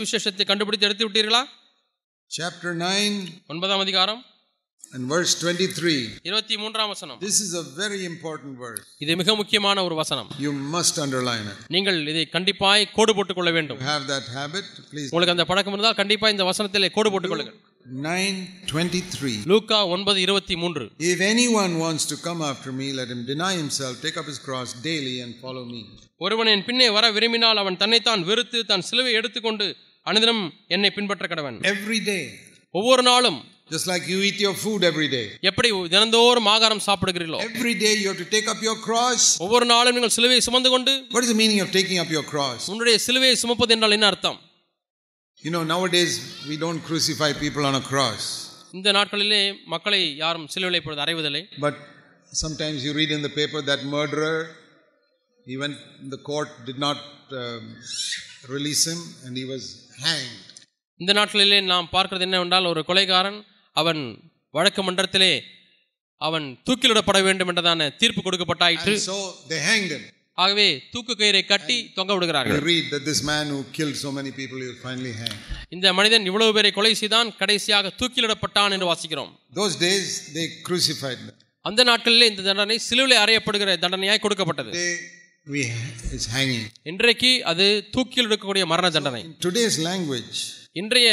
சுவிசேஷத்தை கண்டுபிடித்து எடுத்து விட்டீர்களா chapter 9 ஒன்பதாம் அதிகாரம் and verse 23 இருபத்தி மூன்றாம் வசனம் this is a very important verse இது மிக முக்கியமான ஒரு வசனம் you must underline it நீங்கள் இதை கண்டிப்பாய் கோடு போட்டுக் கொள்ள வேண்டும் have that habit please உங்களுக்கு அந்த பழக்கம் இருந்தால் கண்டிப்பாய் இந்த வசனத்திலே கோடு போட்டுக் கொள்ளுங்கள் 9:23 லூக்கா 9:23 If anyone wants to come after me let him deny himself take up his cross daily and follow me ஒருவன் என் பின்னே வர விரும்பினால் அவன் தன்னைத்தான் வெறுத்து தன் சிலுவை எடுத்துக்கொண்டு அனுதினம் என்னை பின்பற்ற கடவன் எவ்ரி டே ஒவ்வொரு நாளும் Just like you eat your food every day. எப்படி தினந்தோறும் ஆகாரம் சாப்பிடுகிறீர்களோ Every day you have to take up your cross. ஒவ்வொரு நாளும் நீங்கள் சிலுவையை சுமந்து கொண்டு What is the meaning of taking up your cross? உன்னுடைய சிலுவையை சுமப்பது என்றால் என்ன அர்த்தம் You know nowadays we don't crucify people on a cross. இந்த நாட்களிலே மக்களை யாரும் சிலுவையில் இப்பொழுது அறைவதில்லை But sometimes you read in the paper that murderer he went the court did not um, release him and he was hanged இந்த நாட்களிலே நாம் பார்க்கிறது என்னவென்றால் ஒரு கொலைகாரன் அவன் வழக்கு மன்றத்திலே அவன் தூக்கிலிடப்பட வேண்டும் என்றதான தீர்ப்பு கொடுக்கப்பட்டாயிற்று so they hanged him ஆகவே தூக்கு கயிறை கட்டி தொங்க விடுகிறார்கள் read that this man who killed so many people he was finally hanged இந்த மனிதன் இவ்வளவு பேரை கொலை செய்தான் கடைசியாக தூக்கிலிடப்பட்டான் என்று வாசிக்கிறோம் those days they crucified him அந்த நாட்களிலே இந்த தண்டனை சிலுவிலே அறையப்படுகிற தண்டனையாய் கொடுக்கப்பட்டது they we is hanging இன்றைக்கு அது தூக்கில் எடுக்கக்கூடிய மரண தண்டனை today's language இன்றைய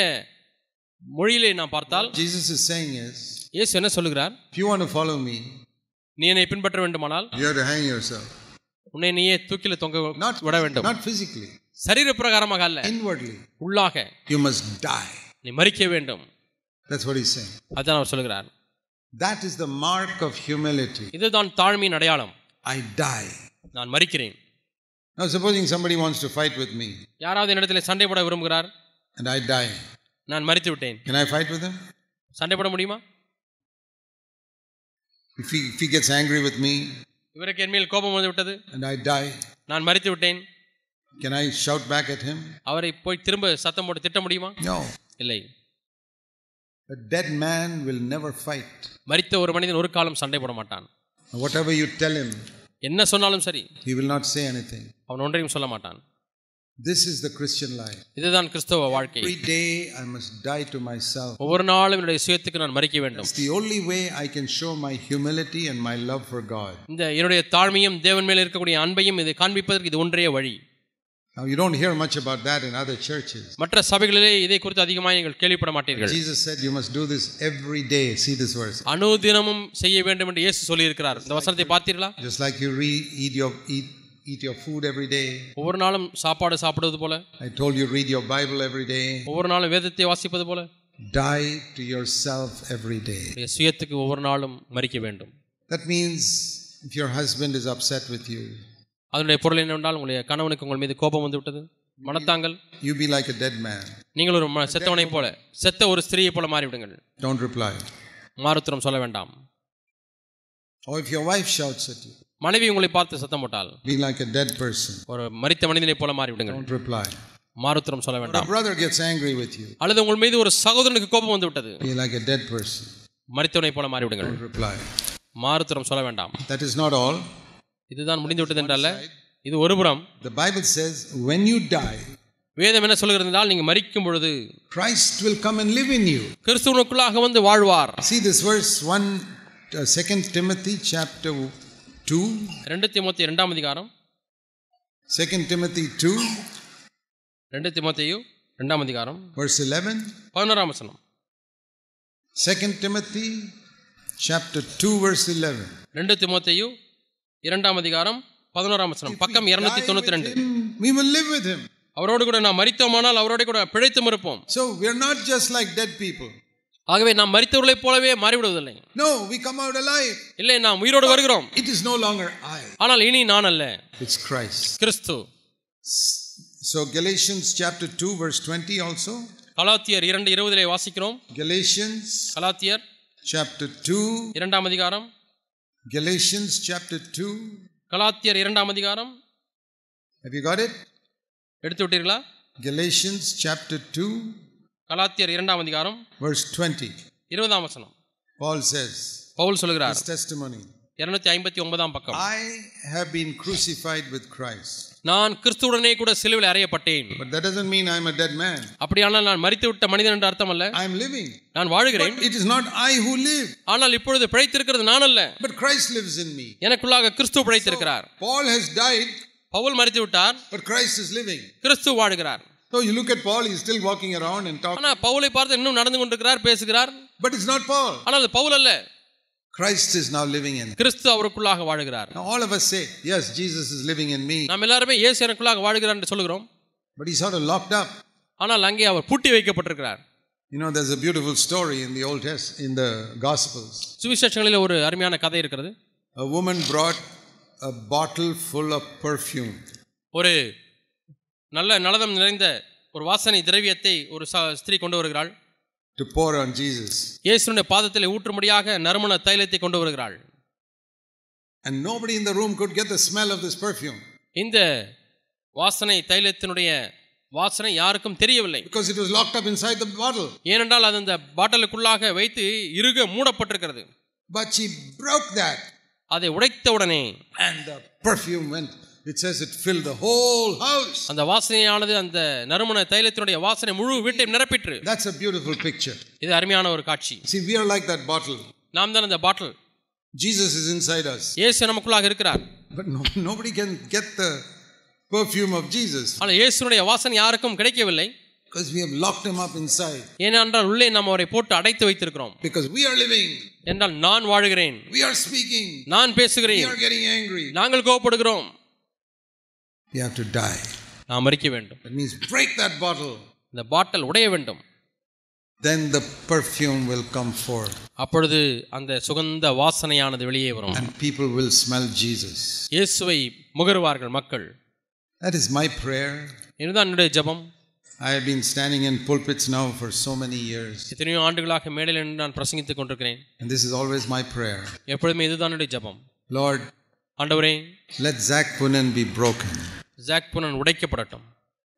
மொழியிலே நாம் பார்த்தால் Jesus is saying is இயேசு என்ன சொல்கிறார் if you want to follow me என்னை பின்பற்ற வேண்டுமானால் you have to hang yourself உன்னை நீயே தூக்கில தொங்க not விட வேண்டும் not physically சரீர பிரகாரமாக அல்ல inwardly உள்ளாக you must die நீ மரிக்க வேண்டும் that's what he's saying அதான் அவர் சொல்கிறார் that is the mark of humility இதுதான் தாழ்மையின் அடையாளம் i die நான் மறிக்கிறேன் now supposing somebody wants to fight with me யாராவது என்னிடத்தில் சண்டை போட விரும்புகிறார் and i die நான் மரித்து விட்டேன் can i fight with him சண்டை போட முடியுமா if he, if he gets angry with me இவருக்கு என் மேல் கோபம் வந்து விட்டது and i die நான் மரித்து விட்டேன் can i shout back at him அவரை போய் திரும்ப சத்தம் திட்ட முடியுமா no இல்லை a dead man will never fight மரித்த ஒரு மனிதன் ஒரு காலம் சண்டை போட மாட்டான் whatever you tell him என்ன சொன்னாலும் சரி he will not say anything அவன் ஒன்றையும் சொல்ல மாட்டான் This is the Christian life. Every day I must die to myself. It's the only way I can show my humility and my love for God. Now you don't hear much about that in other churches. மற்ற சபைகளிலே இதை குறித்து அதிகமாக நீங்கள் கேள்விப்பட மாட்டீர்கள். Jesus said you must do this every day. See this verse. அனுதினமும் செய்ய வேண்டும் என்று இயேசு சொல்லி இருக்கிறார். இந்த வசனத்தை பார்த்தீர்களா? Just like you re eat your eat eat your food every day ஒவ்வொரு நாளும் சாப்பாடு சாப்பிடுவது போல I told you read your bible every day ஒவ்வொரு நாளும் வேதத்தை வாசிப்பது போல die to yourself every day சுயத்துக்கு ஒவ்வொரு நாளும் மரிக்க வேண்டும் that means if your husband is upset with you அதனுடைய பொருள் என்னவென்றால் உங்களுடைய கணவனுக்கு உங்கள் மீது கோபம் வந்து விட்டது மனத்தாங்கள் you be like a dead man நீங்கள் ஒரு செத்தவனை போல செத்த ஒரு ஸ்திரியை போல மாறிவிடுங்கள் டோன்ட் ரிப்ளை மாறுத்திரம் சொல்ல வேண்டாம் or if your wife shouts at you மனைவி உங்களை பார்த்து சத்தம் போட்டால் be like a dead person ஒரு மரித்த மனிதனை போல மாறி விடுங்கள் don't reply மாறுத்திரம் சொல்ல வேண்டாம் a brother gets angry with you அல்லது உங்கள் மீது ஒரு சகோதரனுக்கு கோபம் வந்து விட்டது be like a dead person மரித்தவனை போல மாறி விடுங்கள் don't reply மாறுத்திரம் சொல்ல வேண்டாம் that is not all இதுதான் முடிந்து விட்டது என்றால இது the bible says when you die வேதம் என்ன சொல்கிறது என்றால் நீங்க மரிக்கும் பொழுது christ will come and live in you கிறிஸ்துவுக்குள்ளாக வந்து வாழ்வார் see this verse one, Second uh, second timothy chapter 2 2 தீமோத்தேயு 2 ஆம் அதிகாரம் second timothy 2 2 தீமோத்தேயு 2 ஆம் அதிகாரம் verse 11 11 வசனம் second timothy chapter 2 verse 11 2 தீமோத்தேயு இரண்டாம் அதிகாரம் பதினோராம் வசனம் பக்கம் இருநூத்தி தொண்ணூத்தி ரெண்டு அவரோடு கூட நாம் மறித்தோமானால் அவரோட கூட பிழைத்தும் இருப்போம் so we are not just like dead ஆகவே நாம் மறித்தவர்களைப் போலவே மாறிவிடுவதில்லை no we come out alive இல்லை நாம் உயிரோடு வருகிறோம் it is no longer I ஆனால் இனி நான் அல்ல இட்ஸ் christ கிறிஸ்து so Galatians chapter 2 verse 20 also கலாத்தியர் 2 20 லே வாசிக்கிறோம் galatians கலாத்தியர் சாப்டர் 2 இரண்டாம் அதிகாரம் Galatians chapter 2 கலாத்தியர் இரண்டாம் அதிகாரம் Have you got it? எடுத்து விட்டீர்களா Galatians chapter 2 கலாத்தியர் இரண்டாம் அதிகாரம் verse 20 இருபதாம் வசனம் Paul says பவுல் சொல்கிறார் his testimony 259 ஆம் பக்கம் I have been crucified with Christ நான் கிறிஸ்துவுடனே கூட சிலுவையில் அறையப்பட்டேன் but that doesn't mean i am a dead man அப்படியானால் நான் மரித்து விட்ட மனிதன் என்ற அர்த்தம் அல்ல i am living நான் வாழுகிறேன் it is not i who live ஆனால் இப்பொழுது பிழைத்திருக்கிறது நான் அல்ல but christ lives in me எனக்குள்ளாக கிறிஸ்து பிழைத்திருக்கிறார் paul has died பவுல் மரித்து விட்டார் but christ is living Kristu வாழுகிறார் So you look at Paul, he's still walking around and talking. ஆனா பவுலை பார்த்து இன்னும் நடந்து கொண்டிருக்கிறார் பேசுகிறார். But it's not Paul. ஆனால் அது பவுல் அல்ல. Christ is now living in கிறிஸ்து அவருக்குள்ளாக வாழுகிறார் all of us say yes Jesus is living in me நாம் எல்லாரும் இயேசு எனக்குள்ளாக வாழுகிறார் என்று சொல்கிறோம் but is it locked up ஆனால் அங்கே அவர் பூட்டி வைக்கப்பட்டிருக்கிறார் You know, there's a beautiful story in the Old Test, in the Gospels. சுவிசேஷங்களில் ஒரு அருமையான கதை இருக்கிறது. A woman brought a bottle full of perfume. ஒரு நல்ல நலதம் நிறைந்த ஒரு வாசனை திரவியத்தை ஒரு ஸ்திரீ கொண்டு வருகிறாள் to pour on Jesus. இயேசுவின் பாதத்தில் ஊற்றும்படியாக நறுமண தைலத்தை கொண்டு வருகிறாள் and nobody in the room could get the smell of this perfume இந்த வாசனை தைலத்தினுடைய வாசனை யாருக்கும் தெரியவில்லை because it was locked up inside the bottle ஏனென்றால் அது அந்த பாட்டிலுக்குள்ளாக வைத்து இறுக மூடப்பட்டிருக்கிறது but she broke that அதை உடைத்த உடனே and the perfume went it says it filled the whole house அந்த வாசனையானது அந்த நறுமண தைலத்தினுடைய வாசனை முழு வீட்டை நிரப்பிற்று that's a beautiful picture இது அருமையான ஒரு காட்சி see we are like that bottle நாம் தான் அந்த பாட்டில் Jesus is inside us இயேசு நமக்குள்ளாக இருக்கிறார் but no, nobody can get the perfume of Jesus ஆனால் இயேசுனுடைய வாசனை யாருக்கும் கிடைக்கவில்லை because we have locked him up inside ஏனென்றால் உள்ளே நாம் அவரை போட்டு அடைத்து வைத்திருக்கிறோம் because we are living என்றால் நான் வாழுகிறேன் we are speaking நான் பேசுகிறேன் we are getting angry நாங்கள் கோபப்படுகிறோம் you have to die. That means break that bottle. The bottle What உடைய வேண்டும் Then the perfume will come forth. அப்பொழுது அந்த சுகந்த வாசனையானது வெளியே வரும். And people will smell Jesus. இயேசுவை முகருவார்கள் மக்கள். That is my prayer. என்னுடைய ஜெபம். I have been standing in pulpits now for so many years. எத்தனை ஆண்டுகளாக மேடையில் நின்று நான் And this is always my prayer. எப்பொழுதும் இதுதான் என்னுடைய ஜெபம். Lord, ஆண்டவரே, let Zach Punan be broken. ஜாக் புனன் உடைக்கப்படட்டும்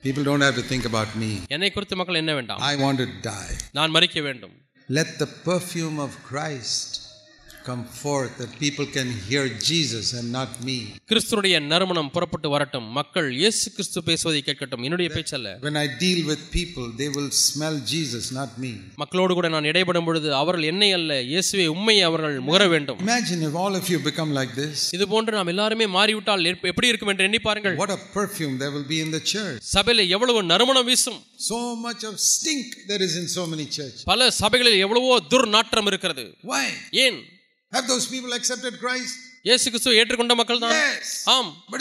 people don't have to think about me என்னை குறித்து மக்கள் என்ன வேண்டாம் ஐ வாண்ட் டு டை நான் மரிக்க வேண்டும் let the perfume of Christ come forth that people can hear Jesus and not me. கிறிஸ்துவுடைய நறுமணம் புறப்பட்டு வரட்டும் மக்கள் இயேசு கிறிஸ்து பேசுவதை கேட்கட்டும் என்னுடைய பேச்சல்ல. When I deal with people they will smell Jesus not me. மக்களோடு கூட நான் இடைபடும் பொழுது அவர்கள் என்னை அல்ல உம்மை அவர்கள் முகர வேண்டும். Imagine if all of you become like this. இது போன்று நாம் எல்லாருமே மாறிவிட்டால் எப்படி இருக்கும் என்று எண்ணி பாருங்கள். What a perfume there will be in the church. எவ்வளவு நறுமணம் வீசும். So much of stink there is in so many churches. பல சபைகளில் எவ்வளவோ துர்நாற்றம் இருக்கிறது. Why? ஏன்? Have those people accepted Christ? Yes, but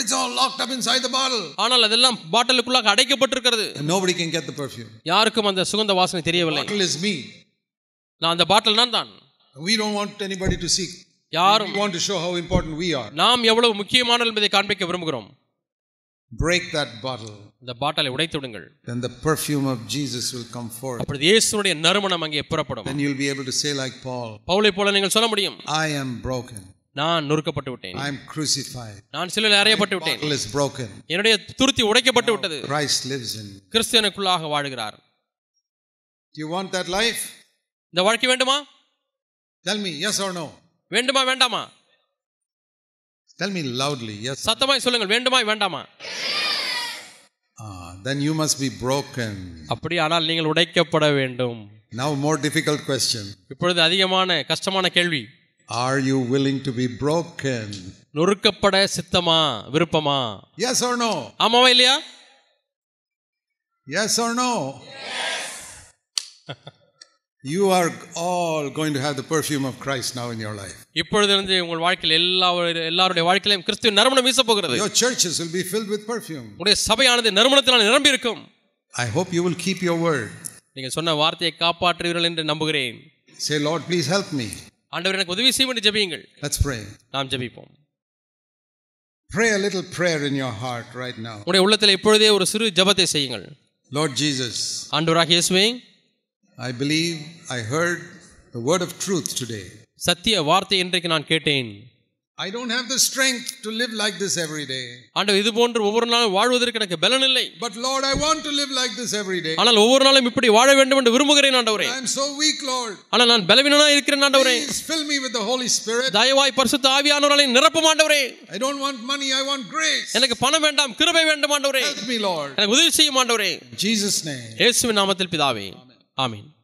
it's all locked up inside the bottle ஆனால் nobody can get the perfume யாருக்கும் அந்த சுகந்த bottle is me we don't want anybody to see யாரும் we want to show how important we are நாம் எவ்வளவு முக்கியமானவர்கள் என்பதை காண்பிக்க விரும்புகிறோம் break that bottle இந்த பாட்டலை உடைத்து விடுங்கள் then the perfume of jesus will come forth அப்பொழுது இயேசுவுடைய நறுமணம் அங்கே புறப்படும் then you'll be able to say like paul பவுலை போல நீங்கள் சொல்ல முடியும் i am broken நான் நொறுக்கப்பட்டு விட்டேன் i am crucified நான் சிலுவையில் அறையப்பட்டு விட்டேன் is broken என்னுடைய துருத்தி உடைக்கப்பட்டு விட்டது christ lives in எனக்குள்ளாக வாழுகிறார் do you want that life இந்த வாழ்க்கை வேண்டுமா tell me yes or no வேண்டுமா வேண்டாமா tell me loudly yes சத்தமாய் சொல்லுங்கள் வேண்டுமா வேண்டாமா then you must be broken அப்படியானால் நீங்கள் உடைக்கப்பட வேண்டும் now more difficult question இப்பொழுது அதிகமான கஷ்டமான கேள்வி are you willing to be broken நொறுக்கப்பட சித்தமா விருப்பமா yes or no ஆமாவா இல்லையா yes or no yes. You are all going to have the perfume of Christ now in your life இப்பொழுது இருந்து உங்கள் வாழ்க்கையில் எல்லா எல்லாருடைய வாழ்க்கையிலும் கிறிஸ்து நறுமணம் வீச போகிறது your churches will be filled with perfume உங்களுடைய சபையானது நறுமணத்தினால் நிரம்பி இருக்கும் I hope you will keep your word நீங்க சொன்ன வார்த்தையை காப்பாற்றுவீர்கள் என்று நம்புகிறேன் say Lord please help me ஆண்டவர் எனக்கு உதவி செய்யும் என்று ஜெபியுங்கள் லெட்ஸ் ப்ரே நாம் ஜெபிப்போம் Pray a little prayer in your heart right now. உங்களுடைய உள்ளத்தில் இப்பொழுதே ஒரு சிறு ஜெபத்தை செய்யுங்கள் Lord Jesus. ஆண்டவராகிய இயேசுவே I believe I heard the word of truth today. சத்திய வார்த்தை இன்றைக்கு நான் கேட்டேன் I don't have the strength to live like this every day. ஆண்டவர் இது போன்று ஒவ்வொரு நாளும் வாழ்வதற்கு எனக்கு பலன் இல்லை. But Lord I want to live like this every day. ஆனால் ஒவ்வொரு நாளும் இப்படி வாழ வேண்டும் என்று விரும்புகிறேன் ஆண்டவரே. I am so weak Lord. ஆனால் நான் பலவீனனா இருக்கிறேன் ஆண்டவரே. Please fill me with the Holy Spirit. தயவாய் பரிசுத்த ஆவியானவராலே நிரப்பும் ஆண்டவரே. I don't want money I want grace. எனக்கு பணம் வேண்டாம் கிருபை வேண்டும் ஆண்டவரே. Help me Lord. எனக்கு உதவி செய்யும் ஆண்டவரே. Jesus name. இயேசுவின் நாமத்தில் பிதாவே. आमीन